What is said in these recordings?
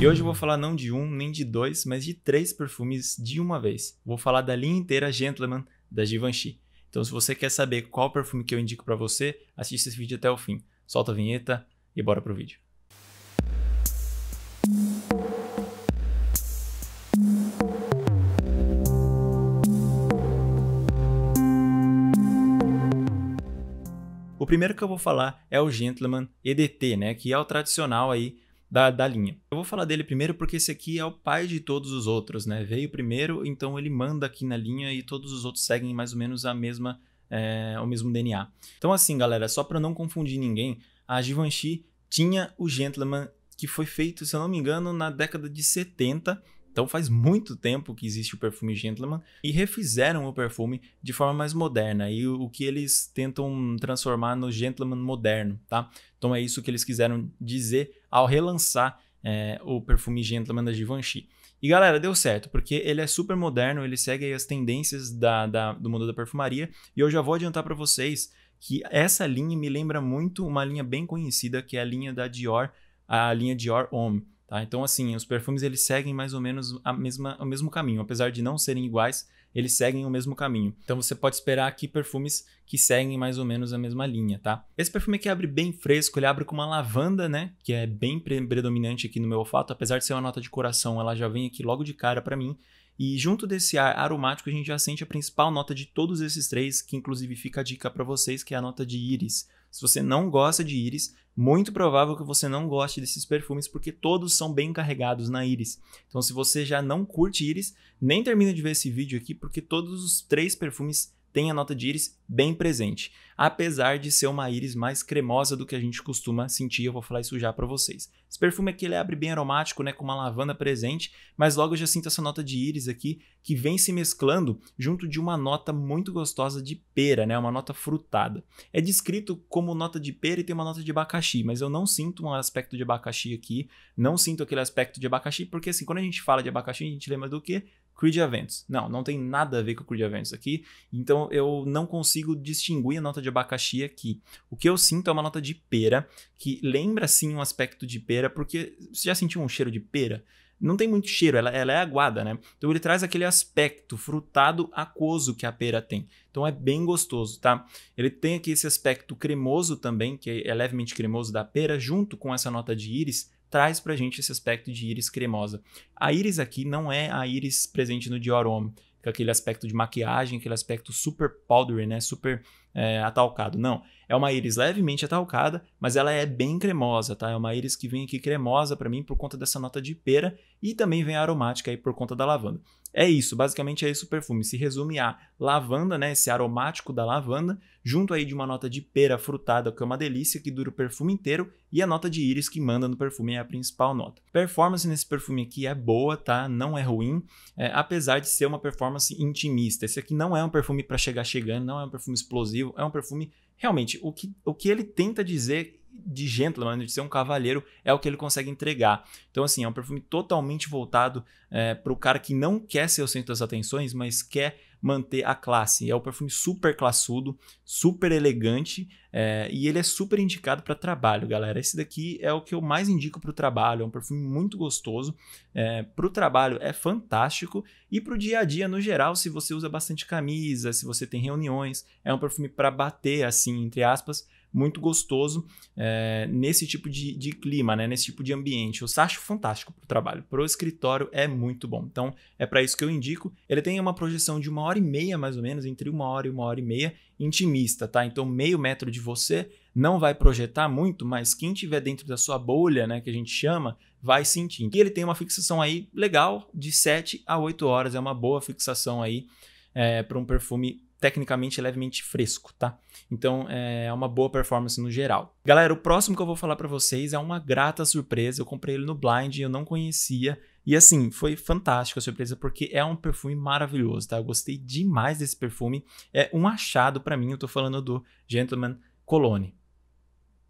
E hoje eu vou falar não de um, nem de dois, mas de três perfumes de uma vez. Vou falar da linha inteira Gentleman da Givenchy. Então, se você quer saber qual perfume que eu indico para você, assista esse vídeo até o fim. Solta a vinheta e bora pro vídeo. O primeiro que eu vou falar é o Gentleman EDT, né, que é o tradicional aí da, da linha. Eu vou falar dele primeiro porque esse aqui é o pai de todos os outros, né? Veio primeiro, então ele manda aqui na linha e todos os outros seguem mais ou menos a mesma, é, o mesmo DNA. Então assim, galera, só para não confundir ninguém, a Givenchy tinha o Gentleman que foi feito, se eu não me engano, na década de 70 então faz muito tempo que existe o perfume Gentleman e refizeram o perfume de forma mais moderna e o que eles tentam transformar no Gentleman moderno, tá? Então é isso que eles quiseram dizer ao relançar é, o perfume Gentleman da Givenchy. E galera, deu certo, porque ele é super moderno, ele segue as tendências da, da, do mundo da perfumaria e eu já vou adiantar para vocês que essa linha me lembra muito uma linha bem conhecida que é a linha da Dior, a linha Dior Homme. Tá? Então, assim, os perfumes eles seguem mais ou menos a mesma, o mesmo caminho. Apesar de não serem iguais, eles seguem o mesmo caminho. Então, você pode esperar aqui perfumes que seguem mais ou menos a mesma linha, tá? Esse perfume aqui abre bem fresco, ele abre com uma lavanda, né? Que é bem predominante aqui no meu olfato. Apesar de ser uma nota de coração, ela já vem aqui logo de cara para mim. E junto desse ar aromático, a gente já sente a principal nota de todos esses três, que inclusive fica a dica para vocês, que é a nota de íris. Se você não gosta de íris, muito provável que você não goste desses perfumes, porque todos são bem carregados na íris. Então, se você já não curte íris, nem termina de ver esse vídeo aqui, porque todos os três perfumes tem a nota de íris bem presente, apesar de ser uma íris mais cremosa do que a gente costuma sentir, eu vou falar isso já para vocês. Esse perfume aqui ele abre bem aromático, né, com uma lavanda presente, mas logo eu já sinto essa nota de íris aqui que vem se mesclando junto de uma nota muito gostosa de pera, né, uma nota frutada. É descrito como nota de pera e tem uma nota de abacaxi, mas eu não sinto um aspecto de abacaxi aqui, não sinto aquele aspecto de abacaxi, porque assim, quando a gente fala de abacaxi, a gente lembra do quê? Creed Events. Não, não tem nada a ver com o Creed Events aqui, então eu não consigo distinguir a nota de abacaxi aqui. O que eu sinto é uma nota de pera, que lembra sim um aspecto de pera, porque você já sentiu um cheiro de pera? não tem muito cheiro, ela, ela, é aguada, né? Então ele traz aquele aspecto frutado aquoso que a pera tem. Então é bem gostoso, tá? Ele tem aqui esse aspecto cremoso também, que é, é levemente cremoso da pera, junto com essa nota de íris, traz pra gente esse aspecto de íris cremosa. A íris aqui não é a íris presente no Dior Homme, com é aquele aspecto de maquiagem, aquele aspecto super powdery, né? Super é, atalcado. Não, é uma íris levemente atalcada, mas ela é bem cremosa, tá? É uma íris que vem aqui cremosa para mim por conta dessa nota de pera e também vem aromática aí por conta da lavanda. É isso, basicamente é isso o perfume. Se resume a lavanda, né, esse aromático da lavanda, junto aí de uma nota de pera frutada, que é uma delícia, que dura o perfume inteiro, e a nota de íris que manda no perfume é a principal nota. Performance nesse perfume aqui é boa, tá? Não é ruim, é, apesar de ser uma performance intimista. Esse aqui não é um perfume para chegar chegando, não é um perfume explosivo, é um perfume realmente o que, o que ele tenta dizer de gentleman, de ser um cavalheiro, é o que ele consegue entregar. Então, assim, é um perfume totalmente voltado é, para o cara que não quer ser o centro das atenções, mas quer manter a classe. É um perfume super classudo, super elegante é, e ele é super indicado para trabalho, galera. Esse daqui é o que eu mais indico para o trabalho. É um perfume muito gostoso. É, para o trabalho é fantástico e para o dia a dia no geral, se você usa bastante camisa, se você tem reuniões, é um perfume para bater assim entre aspas muito gostoso é, nesse tipo de, de, clima, né? nesse tipo de ambiente. Eu acho é fantástico para o trabalho. Para o escritório é muito bom. Então, é para isso que eu indico. Ele tem uma projeção de uma hora e meia, mais ou menos, entre uma hora e uma hora e meia, intimista, tá? Então, meio metro de você não vai projetar muito, mas quem tiver dentro da sua bolha, né, que a gente chama, vai sentindo. E ele tem uma fixação aí legal, de 7 a 8 horas, é uma boa fixação aí é, eh, para um perfume tecnicamente levemente fresco, tá? Então é uma boa performance no geral. Galera, o próximo que eu vou falar para vocês é uma grata surpresa. Eu comprei ele no blind e eu não conhecia. E assim, foi fantástica a surpresa porque é um perfume maravilhoso, tá? Eu gostei demais desse perfume. É um achado para mim. Eu tô falando do Gentleman Cologne.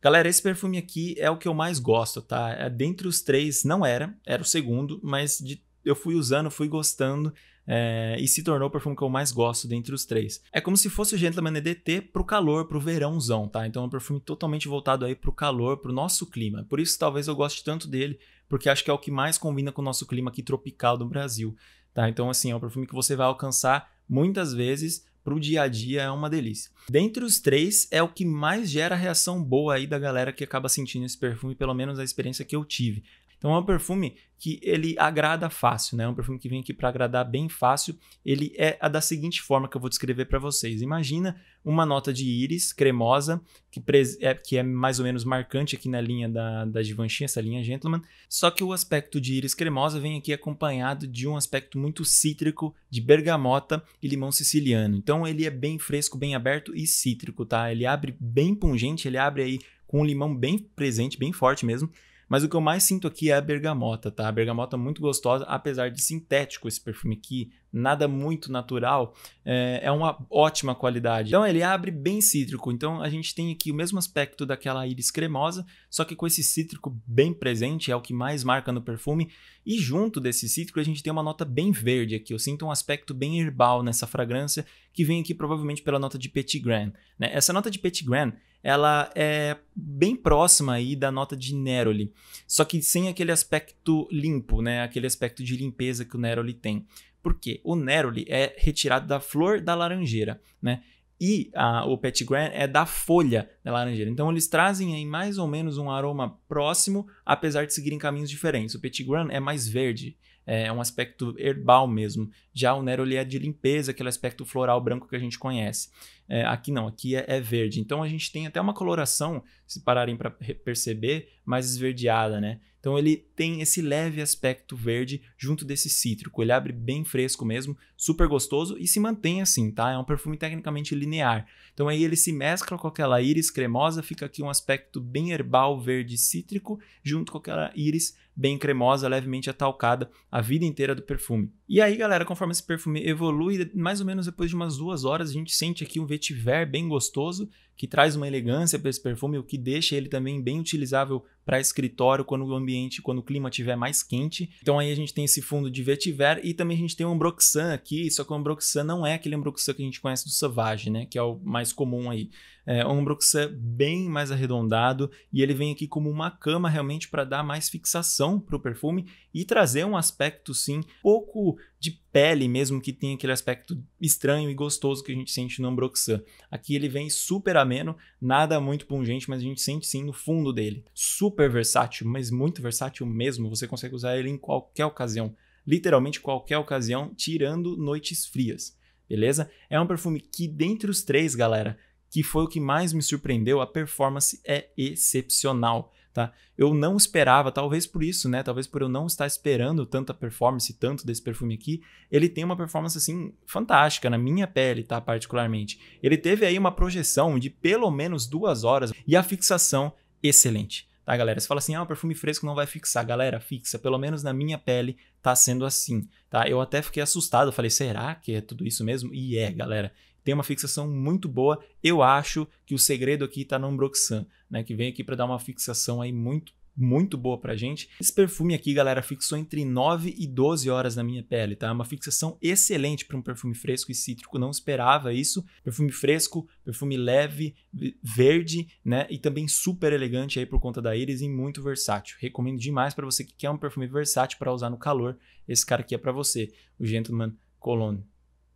Galera, esse perfume aqui é o que eu mais gosto, tá? É, dentre os três, não era, era o segundo, mas de, eu fui usando, fui gostando é, e se tornou o perfume que eu mais gosto dentre os três. É como se fosse o Gentleman EDT pro calor, pro verãozão, tá? Então é um perfume totalmente voltado aí pro calor, pro nosso clima. Por isso talvez eu goste tanto dele, porque acho que é o que mais combina com o nosso clima aqui tropical do Brasil, tá? Então assim, é um perfume que você vai alcançar muitas vezes para o dia a dia é uma delícia. Dentre os três, é o que mais gera reação boa aí da galera que acaba sentindo esse perfume, pelo menos a experiência que eu tive. Então é um perfume que ele agrada fácil, né? É um perfume que vem aqui para agradar bem fácil. Ele é da seguinte forma que eu vou descrever para vocês. Imagina uma nota de íris cremosa, que, é, que é mais ou menos marcante aqui na linha da, da Givenchy, essa linha Gentleman. Só que o aspecto de íris cremosa vem aqui acompanhado de um aspecto muito cítrico, de bergamota e limão siciliano. Então ele é bem fresco, bem aberto e cítrico, tá? Ele abre bem pungente, ele abre aí com um limão bem presente, bem forte mesmo. Mas o que eu mais sinto aqui é a bergamota, tá? A bergamota é muito gostosa, apesar de sintético esse perfume aqui, nada muito natural, é, é uma ótima qualidade. Então ele abre bem cítrico, então a gente tem aqui o mesmo aspecto daquela íris cremosa, só que com esse cítrico bem presente, é o que mais marca no perfume, e junto desse cítrico a gente tem uma nota bem verde aqui, eu sinto um aspecto bem herbal nessa fragrância, que vem aqui provavelmente pela nota de Petit Grand. Né? Essa nota de Petit Grand ela é bem próxima aí da nota de Neroli, só que sem aquele aspecto limpo, né? Aquele aspecto de limpeza que o Neroli tem. Porque o Neroli é retirado da flor da laranjeira, né? E a, o Pet gran é da folha da laranjeira. Então eles trazem aí mais ou menos um aroma próximo, apesar de seguirem caminhos diferentes. O Pet gran é mais verde é, é um aspecto herbal mesmo. Já o Nero ele é de limpeza, aquele aspecto floral branco que a gente conhece. É, aqui não, aqui é, é, verde. Então a gente tem até uma coloração, se pararem para perceber, mais esverdeada, né? Então ele tem esse leve aspecto verde junto desse cítrico. Ele abre bem fresco mesmo, super gostoso e se mantém assim, tá? É um perfume tecnicamente linear. Então aí ele se mescla com aquela íris cremosa, fica aqui um aspecto bem herbal verde cítrico junto com aquela íris bem cremosa, levemente atalcada a vida inteira do perfume. E aí, galera, conforme esse perfume evolui, mais ou menos depois de umas duas horas, a gente sente aqui um vetiver bem gostoso, que traz uma elegância para esse perfume, o que deixa ele também bem utilizável para escritório quando o ambiente, quando o clima tiver mais quente. Então aí a gente tem esse fundo de vetiver e também a gente tem o ambroxan aqui, só que o ambroxan não é aquele ambroxan que a gente conhece do Savage, né, que é o mais comum aí. É, é, um ombroxé bem mais arredondado e ele vem aqui como uma cama realmente para dar mais fixação para o perfume e trazer um aspecto sim pouco de pele mesmo que tem aquele aspecto estranho e gostoso que a gente sente no Ambroxan. Aqui ele vem super ameno, nada muito pungente, mas a gente sente sim no fundo dele. Super versátil, mas muito versátil mesmo, você consegue usar ele em qualquer ocasião, literalmente qualquer ocasião, tirando noites frias. Beleza? É um perfume que dentre os três, galera, que foi o que mais me surpreendeu, a performance é excepcional. Tá? Eu não esperava, talvez por isso, né? Talvez por eu não estar esperando tanta performance, tanto desse perfume aqui, ele tem uma performance assim fantástica na minha pele, tá? Particularmente, ele teve aí uma projeção de pelo menos duas horas e a fixação excelente. Tá, galera? Você fala assim, ah, o perfume fresco não vai fixar. Galera, fixa. Pelo menos na minha pele tá sendo assim, tá? Eu até fiquei assustado. Falei, será que é tudo isso mesmo? E é, galera tem uma fixação muito boa. Eu acho que o segredo aqui está no Ambroxan, né, que vem aqui para dar uma fixação aí muito muito boa para gente. Esse perfume aqui, galera, fixou entre 9 e 12 horas na minha pele, tá? É uma fixação excelente para um perfume fresco e cítrico, não esperava isso. Perfume fresco, perfume leve, verde, né? E também super elegante aí por conta da íris e muito versátil. Recomendo demais para você que quer um perfume versátil para usar no calor. Esse cara aqui é para você, o Gentleman Cologne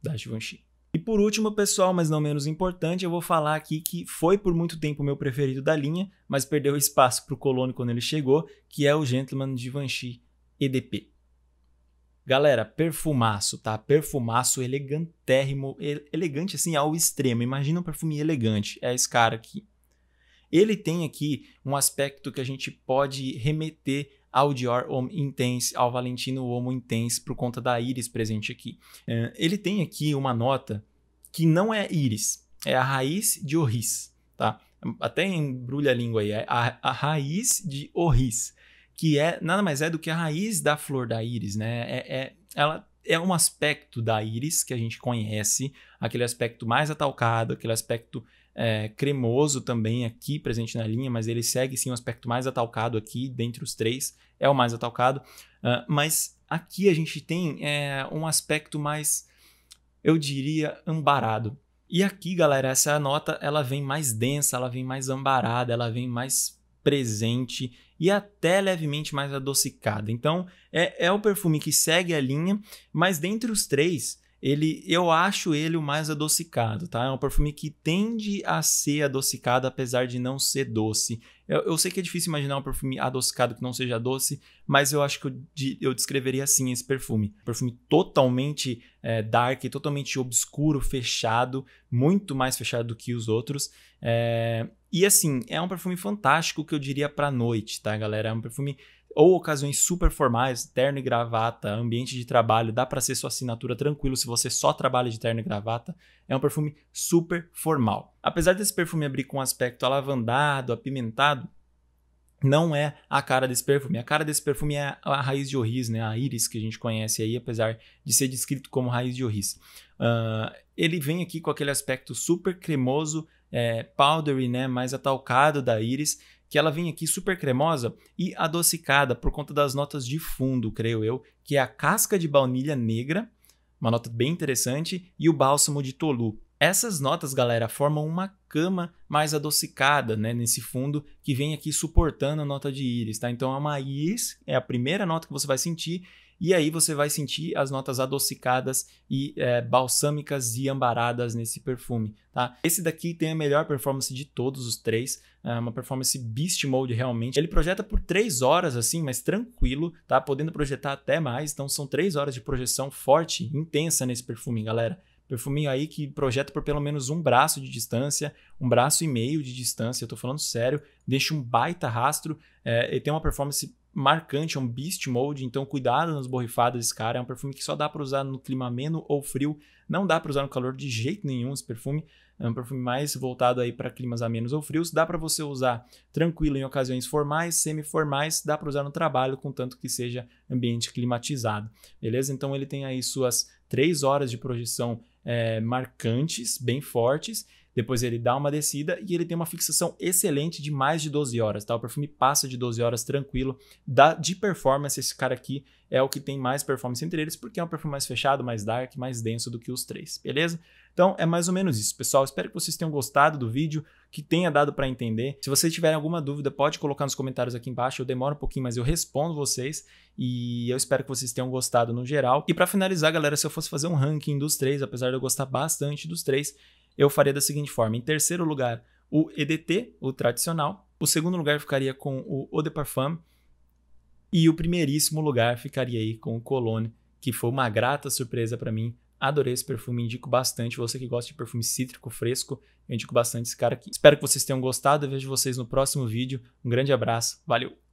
da Givenchy. E por último, pessoal, mas não menos importante, eu vou falar aqui que foi por muito tempo o meu preferido da linha, mas perdeu espaço para o colono quando ele chegou, que é o Gentleman Givenchy EDP. Galera, perfumaço, tá? Perfumaço elegantérrimo, elegante assim ao extremo. Imagina um perfume elegante, é esse cara aqui. Ele tem aqui um aspecto que a gente pode remeter ao Dior Homo Intense, ao Valentino Homo Intense, por conta da íris presente aqui. É, ele tem aqui uma nota que não é íris, é a raiz de orris, tá? Até embrulha a língua aí, é a, a raiz de orris, que é nada mais é do que a raiz da flor da íris, né? É, é, ela é um aspecto da íris que a gente conhece, aquele aspecto mais atalcado, aquele aspecto é, cremoso também aqui presente na linha, mas ele segue sim o um aspecto mais atalcado aqui, dentre os três, é o mais atalcado. Uh, mas aqui a gente tem é, um aspecto mais, eu diria, ambarado. E aqui, galera, essa nota ela vem mais densa, ela vem mais ambarada, ela vem mais presente e até levemente mais adocicada. Então, é, é o perfume que segue a linha, mas dentre os três, ele, eu acho ele o mais adocicado, tá? É um perfume que tende a ser adocicado, apesar de não ser doce. Eu, eu sei que é difícil imaginar um perfume adocicado que não seja doce, mas eu acho que eu, eu descreveria assim esse perfume. Perfume totalmente é, dark, totalmente obscuro, fechado, muito mais fechado do que os outros. É, e assim, é um perfume fantástico que eu diria pra noite, tá, galera? É um perfume ou ocasiões super formais, terno e gravata, ambiente de trabalho, dá para ser sua assinatura tranquilo se você só trabalha de terno e gravata. É um perfume super formal. Apesar desse perfume abrir com um aspecto alavandado, apimentado, não é a cara desse perfume. A cara desse perfume é a raiz de orris, né? A íris que a gente conhece aí, apesar de ser descrito como raiz de orris. Uh, ah, ele vem aqui com aquele aspecto super cremoso, é, powdery, né? Mais atalcado da íris que ela vem aqui super cremosa e adocicada por conta das notas de fundo, creio eu, que é a casca de baunilha negra, uma nota bem interessante, e o bálsamo de tolu. Essas notas, galera, formam uma cama mais adocicada, né, nesse fundo que vem aqui suportando a nota de íris, tá? Então é a maiz é a primeira nota que você vai sentir e aí você vai sentir as notas adocicadas e é, balsâmicas e ambaradas nesse perfume. Tá? Esse daqui tem a melhor performance de todos os três, é uma performance beast mode realmente. Ele projeta por três horas assim, mas tranquilo, tá? Podendo projetar até mais, então são três horas de projeção forte, intensa nesse perfume, galera. Perfuminho aí que projeta por pelo menos um braço de distância, um braço e meio de distância, eu tô falando sério, deixa um baita rastro é, e tem uma performance marcante, é um beast mode, então cuidado nas borrifadas desse cara. É um perfume que só dá para usar no clima ameno ou frio, não dá para usar no calor de jeito nenhum esse perfume. É um perfume mais voltado aí para climas amenos ou frios. Dá para você usar tranquilo em ocasiões formais, semi-formais, dá para usar no trabalho, contanto que seja ambiente climatizado. Beleza? Então ele tem aí suas três horas de projeção é, marcantes, bem fortes, depois ele dá uma descida e ele tem uma fixação excelente de mais de 12 horas, tá? O perfume passa de 12 horas tranquilo. Dá de performance, esse cara aqui é o que tem mais performance entre eles, porque é um perfume mais fechado, mais dark, mais denso do que os três, beleza? Então é mais ou menos isso, pessoal. Espero que vocês tenham gostado do vídeo, que tenha dado para entender. Se vocês tiverem alguma dúvida, pode colocar nos comentários aqui embaixo. Eu demoro um pouquinho, mas eu respondo vocês e eu espero que vocês tenham gostado no geral. E para finalizar, galera, se eu fosse fazer um ranking dos três, apesar de eu gostar bastante dos três, eu faria da seguinte forma: em terceiro lugar, o EDT, o tradicional. O segundo lugar ficaria com o Eau de Parfum. E o primeiríssimo lugar ficaria aí com o Cologne, que foi uma grata surpresa para mim. Adorei esse perfume, indico bastante. Você que gosta de perfume cítrico fresco, eu indico bastante esse cara aqui. Espero que vocês tenham gostado. e vejo vocês no próximo vídeo. Um grande abraço, valeu!